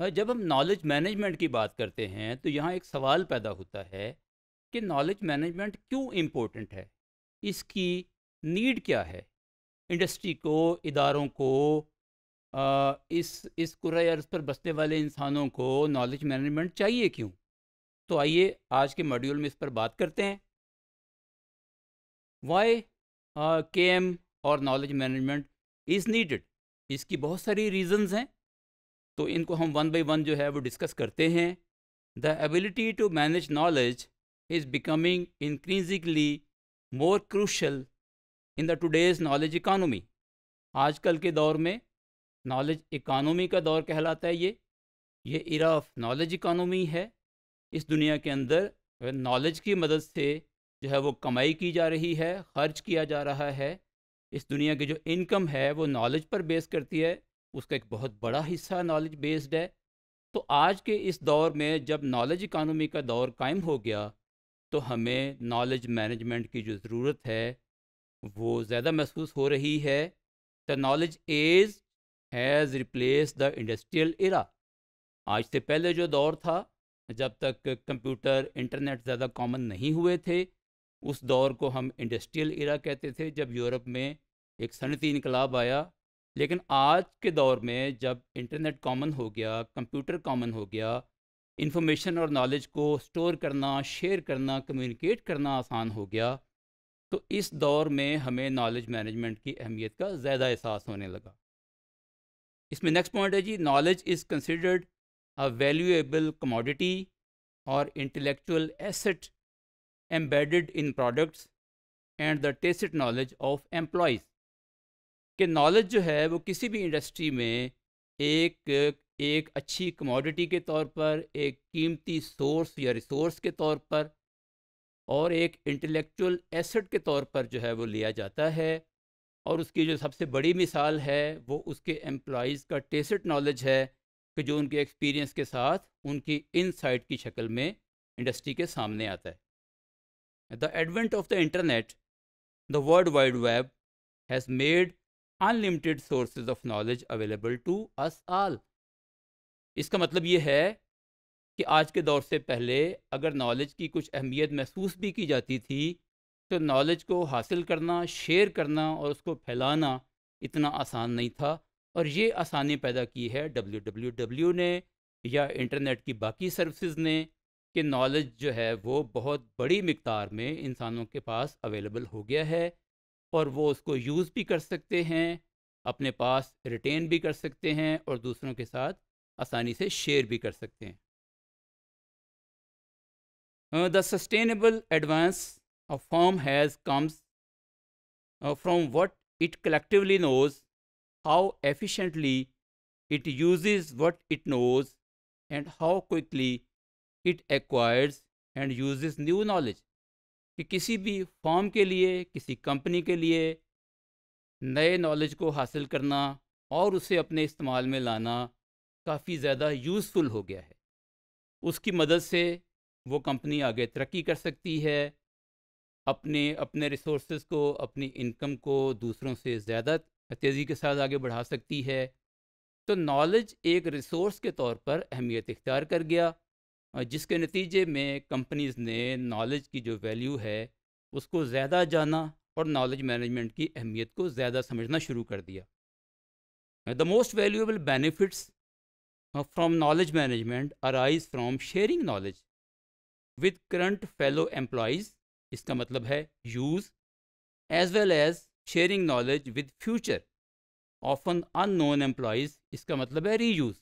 हाँ, जब हम नॉलेज मैनेजमेंट की बात करते हैं तो यहाँ एक सवाल पैदा होता है कि नॉलेज मैनेजमेंट क्यों इम्पोर्टेंट है इसकी नीड क्या है इंडस्ट्री को इदारों को आ, इस इस कुरा अर्ज पर बसने वाले इंसानों को नॉलेज मैनेजमेंट चाहिए क्यों तो आइए आज के मॉड्यूल में इस पर बात करते हैं वाई के एम और नॉलेज मैनेजमेंट इज़ नीडेड इसकी बहुत सारी रीजंस हैं तो इनको हम वन बाई वन जो है वो डिस्कस करते हैं the ability to manage knowledge is becoming increasingly more crucial in the today's knowledge economy आजकल के दौर में नॉलेज इकानमी का दौर कहलाता है ये ये इरा ऑफ नॉलेज इकानमी है इस दुनिया के अंदर नॉलेज की मदद से जो है वो कमाई की जा रही है खर्च किया जा रहा है इस दुनिया की जो इनकम है वो नॉलेज पर बेस करती है उसका एक बहुत बड़ा हिस्सा नॉलेज बेस्ड है तो आज के इस दौर में जब नॉलेज इकानमी का दौर कायम हो गया तो हमें नॉलेज मैनेजमेंट की जो ज़रूरत है वो ज़्यादा महसूस हो रही है the knowledge age has replace the industrial era आज से पहले जो दौर था जब तक कंप्यूटर इंटरनेट ज़्यादा कॉमन नहीं हुए थे उस दौर को हम इंडस्ट्रियल एरा कहते थे जब यूरोप में एक सनती इनकलाब आया लेकिन आज के दौर में जब इंटरनेट कॉमन हो गया कंप्यूटर कॉमन हो गया इंफॉर्मेशन और नॉलेज को स्टोर करना शेयर करना कम्युनिकेट करना आसान हो गया तो इस दौर में हमें नॉलेज मैनेजमेंट की अहमियत का ज़्यादा एहसास होने लगा इसमें नेक्स्ट पॉइंट है जी knowledge is considered a valuable commodity और intellectual asset embedded in products and the test knowledge of employees कि नॉलेज जो है वो किसी भी इंडस्ट्री में एक एक अच्छी कमोडिटी के तौर पर एक कीमती सोर्स या रिसोर्स के तौर पर और एक इंटेलेक्चुअल एसेट के तौर पर जो है वो लिया जाता है और उसकी जो सबसे बड़ी मिसाल है वो उसके एम्प्लॉज़ का टेसट नॉलेज है कि जो उनके एक्सपीरियंस के साथ उनकी इनसाइट की शक्ल में इंडस्ट्री के सामने आता है the advent of the internet the world wide web has made unlimited sources of knowledge available to us all इसका मतलब ये है कि आज के दौर से पहले अगर नॉलेज की कुछ अहमियत महसूस भी की जाती थी तो नॉलेज को हासिल करना शेयर करना और उसको फैलाना इतना आसान नहीं था और ये आसानी पैदा की है डब्ल्यू डब्ल्यू डब्ल्यू ने या इंटरनेट की बाकी सर्विसेज ने कि नॉलेज जो है वो बहुत बड़ी मकदार में इंसानों के पास अवेलेबल हो गया है और वो उसको यूज़ भी कर सकते हैं अपने पास रिटेन भी कर सकते हैं और दूसरों के साथ आसानी से शेयर भी कर सकते हैं the sustainable advance of firm has comes from what it collectively knows how efficiently it use what it knows and how quickly it acquires and uses new knowledge कि किसी भी फॉर्म के लिए किसी कंपनी के लिए नए नॉलेज को हासिल करना और उसे अपने इस्तेमाल में लाना काफ़ी ज़्यादा यूज़फुल हो गया है उसकी मदद से वो कंपनी आगे तरक्की कर सकती है अपने अपने रिसोर्स को अपनी इनकम को दूसरों से ज़्यादा तेज़ी के साथ आगे बढ़ा सकती है तो नॉलेज एक रिसोर्स के तौर पर अहमियत इख्तियार कर गया जिसके नतीजे में कंपनीज़ ने नॉलेज की जो वैल्यू है उसको ज़्यादा जाना और नॉलेज मैनेजमेंट की अहमियत को ज़्यादा समझना शुरू कर दिया the most valuable benefits from knowledge management arise from sharing knowledge with current fellow employees इसका मतलब है use as well as sharing knowledge with future often unknown employees इसका मतलब है रीयूज़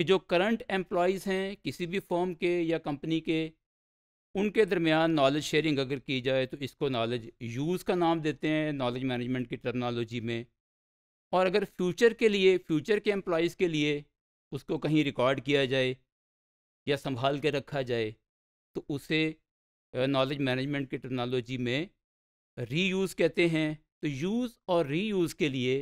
कि जो करंट एम्प्लॉयज़ हैं किसी भी फॉर्म के या कंपनी के उनके दरमियान नॉलेज शेयरिंग अगर की जाए तो इसको नॉलेज यूज़ का नाम देते हैं नॉलेज मैनेजमेंट की टर्नोलॉजी में और अगर फ्यूचर के लिए फ्यूचर के एम्प्लॉयज़ के लिए उसको कहीं रिकॉर्ड किया जाए या संभाल के रखा जाए तो उसे नॉलेज मैनेजमेंट की टर्नोलॉजी में रीयूज़ कहते हैं तो यूज़ और रीयूज़ के लिए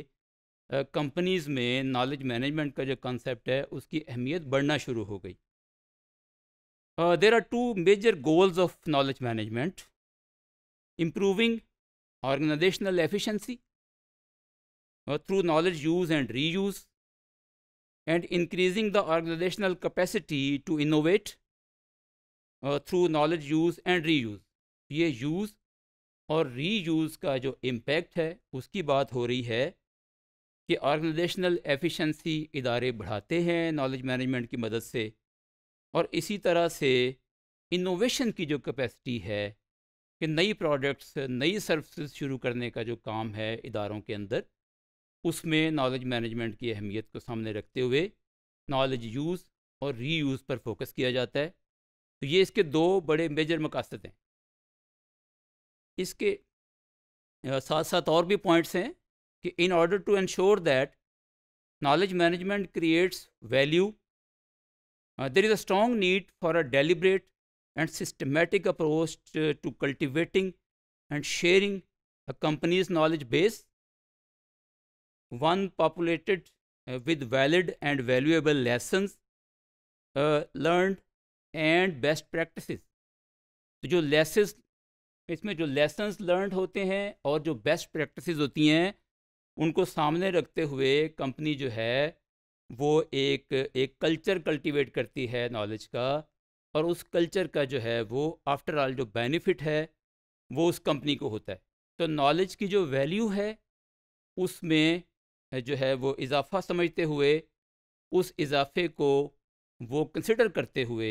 कंपनीज़ में नॉलेज मैनेजमेंट का जो कंसेप्ट है उसकी अहमियत बढ़ना शुरू हो गई there are two major goals of knowledge management improving organisational efficiency through knowledge use and reuse and increasing the organisational capacity to innovate through knowledge use and reuse ये use और री use का जो impact है उसकी बात हो रही है कि ऑर्गेनाइजेशनल एफिशिएंसी इदारे बढ़ाते हैं नॉलेज मैनेजमेंट की मदद से और इसी तरह से इनोवेशन की जो कैपेसिटी है कि नई प्रोडक्ट्स नई सर्विसेज शुरू करने का जो काम है इदारों के अंदर उसमें नॉलेज मैनेजमेंट की अहमियत को सामने रखते हुए नॉलेज यूज़ और री यूज़ पर फोकस किया जाता है तो ये इसके दो बड़े मेजर मकासद हैं इसके साथ साथ और भी पॉइंट्स हैं कि in order to ensure that knowledge management creates value there is a strong need for a deliberate and systematic approach to cultivating and sharing a company's knowledge base one populated with valid and valuable lesson learn and best practice तो जो lesson इसमें जो lesson learn होते हैं और जो best practice होती हैं उनको सामने रखते हुए कंपनी जो है वो एक एक कल्चर कल्टीवेट करती है नॉलेज का और उस कल्चर का जो है वो आफ्टर ऑल जो बेनिफिट है वो उस कंपनी को होता है तो नॉलेज की जो वैल्यू है उसमें जो है वो इजाफा समझते हुए उस इजाफे को वो कंसिडर करते हुए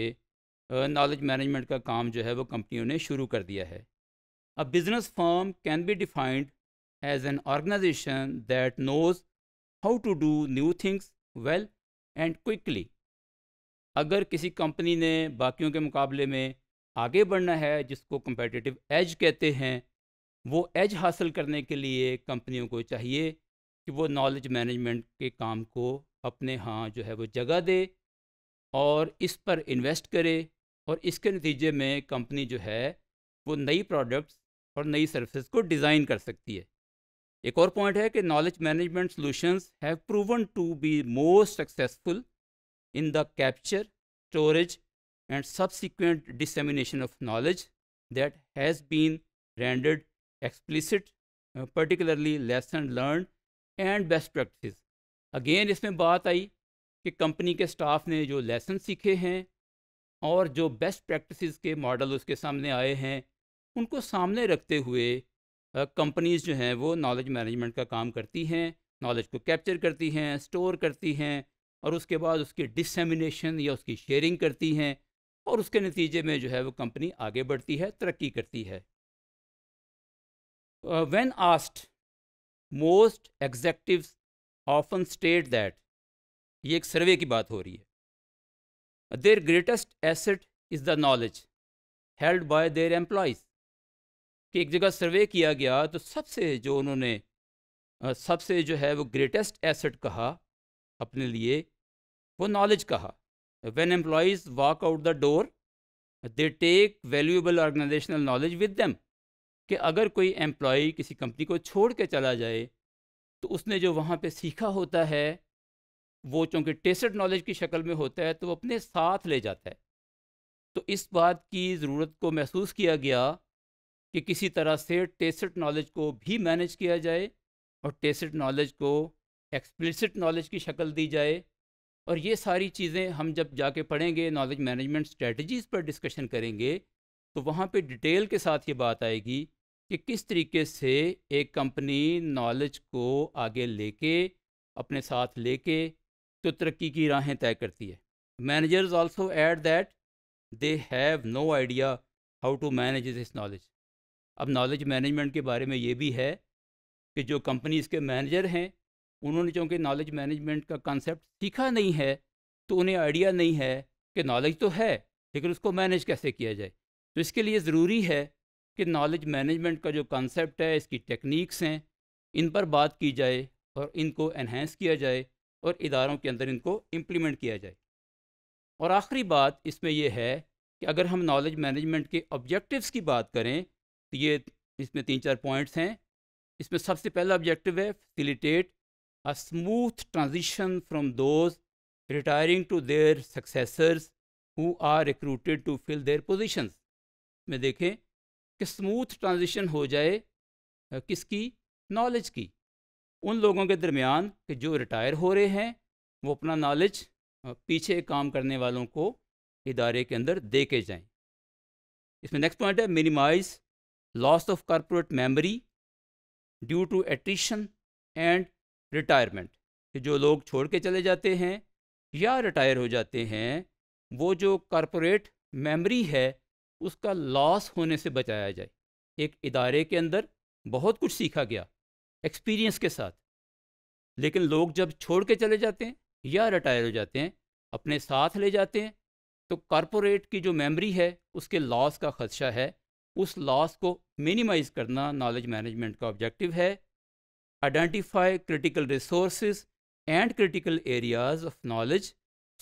नॉलेज मैनेजमेंट का काम जो है वो कंपनियों ने शुरू कर दिया है a business form can be defined as an organization that knows how to do new things well and quickly. अगर किसी कंपनी ने बाकियों के मुकाबले में आगे बढ़ना है जिसको कम्पटिटिव एज कहते हैं वो एज हासिल करने के लिए कंपनियों को चाहिए कि वो नॉलेज मैनेजमेंट के काम को अपने यहाँ जो है वो जगह दे और इस पर इन्वेस्ट करे और इसके नतीजे में कंपनी जो है वो नई प्रोडक्ट्स और नई सर्विसेज को डिज़ाइन कर सकती है एक और पॉइंट है कि knowledge management solutions have proven to be most successful in the capture storage and subsequent dissemination of knowledge that has been rendered explicit particularly lesson learn and best practice again इसमें बात आई कि company के staff ने जो lesson सीखे हैं और जो बेस्ट प्रैक्टिस के मॉडल उसके सामने आए हैं उनको सामने रखते हुए कंपनीज़ जो हैं वो नॉलेज मैनेजमेंट का काम करती हैं नॉलेज को कैप्चर करती हैं स्टोर करती हैं और उसके बाद उसकी डिसमिनेशन या उसकी शेयरिंग करती हैं और उसके नतीजे में जो है वो कंपनी आगे बढ़ती है तरक्की करती है when asked most executive often state that ये एक सर्वे की बात हो रही है their greatest asset is the knowledge held by their employees कि एक जगह सर्वे किया गया तो सबसे जो उन्होंने सबसे जो है वो ग्रेटेस्ट एसेट कहा अपने लिए वो नॉलेज कहा when employees walk out the door they take valuable organisational knowledge with them कि अगर कोई एम्प्लॉय किसी कंपनी को छोड़ के चला जाए तो उसने जो वहाँ पे सीखा होता है वो चूँकि टेस्ट नॉलेज की शक्ल में होता है तो वो अपने साथ ले जाता है तो इस बात की ज़रूरत को महसूस किया गया कि किसी तरह से टेसिट नॉलेज को भी मैनेज किया जाए और टेसिट नॉलेज को एक्सप्लिसिट नॉलेज की शक्ल दी जाए और ये सारी चीज़ें हम जब जाके पढ़ेंगे नॉलेज मैनेजमेंट स्ट्रेटजीज़ पर डिस्कशन करेंगे तो वहाँ पे डिटेल के साथ ये बात आएगी कि किस तरीके से एक कंपनी नॉलेज को आगे लेके अपने साथ लेके तो तरक्की की राहें तय करती है managers also add that they have no idea how to manage this knowledge अब नॉलेज मैनेजमेंट के बारे में ये भी है कि जो कंपनीज़ के मैनेजर हैं उन्होंने चूँकि नॉलेज मैनेजमेंट का कॉन्सेप्ट सीखा नहीं है तो उन्हें आइडिया नहीं है कि नॉलेज तो है लेकिन उसको मैनेज कैसे किया जाए तो इसके लिए ज़रूरी है कि नॉलेज मैनेजमेंट का जो कॉन्सेप्ट है इसकी टेक्निक्स हैं इन पर बात की जाए और इनको एनहेंस किया जाए और इदारों के अंदर इनको इम्प्लीमेंट किया जाए और आखिरी बात इसमें यह है कि अगर हम नॉलेज मैनेजमेंट के ऑब्जेक्टिव्स की बात करें तो ये इसमें तीन चार पॉइंट्स हैं इसमें सबसे पहला ऑब्जेक्टिव है facilitate a smooth transition from those retiring to their successors who are recruited to fill their positions में देखें कि स्मूथ ट्रांजिशन हो जाए किसकी नॉलेज की उन लोगों के दरमियान कि जो रिटायर हो रहे हैं वो अपना नॉलेज पीछे काम करने वालों को इदारे के अंदर दे के जाएँ इसमें नेक्स्ट पॉइंट है minimise loss of corporate memory due to attrition and retirement कि जो लोग छोड़ के चले जाते हैं या रिटायर हो जाते हैं वो जो कॉरपोरेट मेमोरी है उसका लॉस होने से बचाया जाए एक इदारे के अंदर बहुत कुछ सीखा गया एक्सपीरियंस के साथ लेकिन लोग जब छोड़ के चले जाते हैं या रिटायर हो जाते हैं अपने साथ ले जाते हैं तो कॉरपोरेट की जो मेमोरी है उसके लॉस का खदशा है उस लॉस को मिनिमाइज करना नॉलेज मैनेजमेंट का ऑब्जेक्टिव है identify critical resource and critical areas of knowledge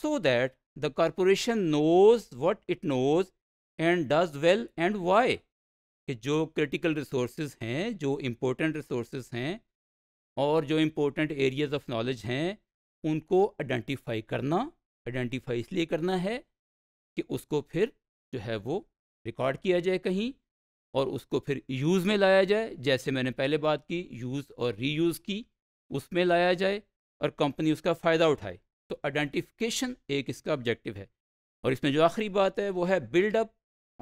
so that the corporation knows what it knows and does well and why कि जो क्रिटिकल रिसोर्स हैं जो इम्पोर्टेंट रिसोर्स हैं और जो इम्पोर्टेंट एरियाज ऑफ नॉलेज हैं उनको आइडेंटिफाई करना आइडेंटिफाई इसलिए करना है कि उसको फिर जो है वो रिकॉर्ड किया जाए कहीं और उसको फिर यूज़ में लाया जाए जैसे मैंने पहले बात की यूज़ और यूज़ की उसमें लाया जाए और कंपनी उसका फ़ायदा उठाए तो आइडेंटिफिकेशन एक इसका ऑब्जेक्टिव है और इसमें जो आखिरी बात है वो है build up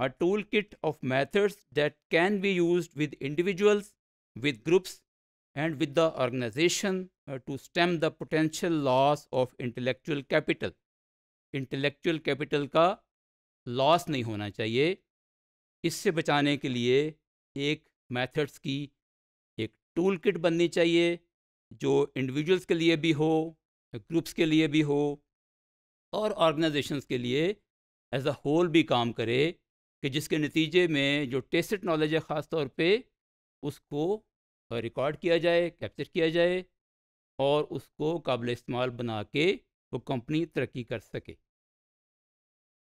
a tool kit of methods that can be use with individuals with groups and with the organisation to stem the potential loss of intellectual capital intellectual capital का लॉस नहीं होना चाहिए इससे बचाने के लिए एक मेथड्स की एक टूल किट बननी चाहिए जो इंडिविजुअल्स के लिए भी हो ग्रुप्स के लिए भी हो और ऑर्गेनाइजेशंस के लिए एज अ होल भी काम करे कि जिसके नतीजे में जो टेस्ट नॉलेज है ख़ास तौर पे उसको रिकॉर्ड किया जाए कैप्चर किया जाए और उसको काबिल इस्तेमाल बना के वो कंपनी तरक्की कर सके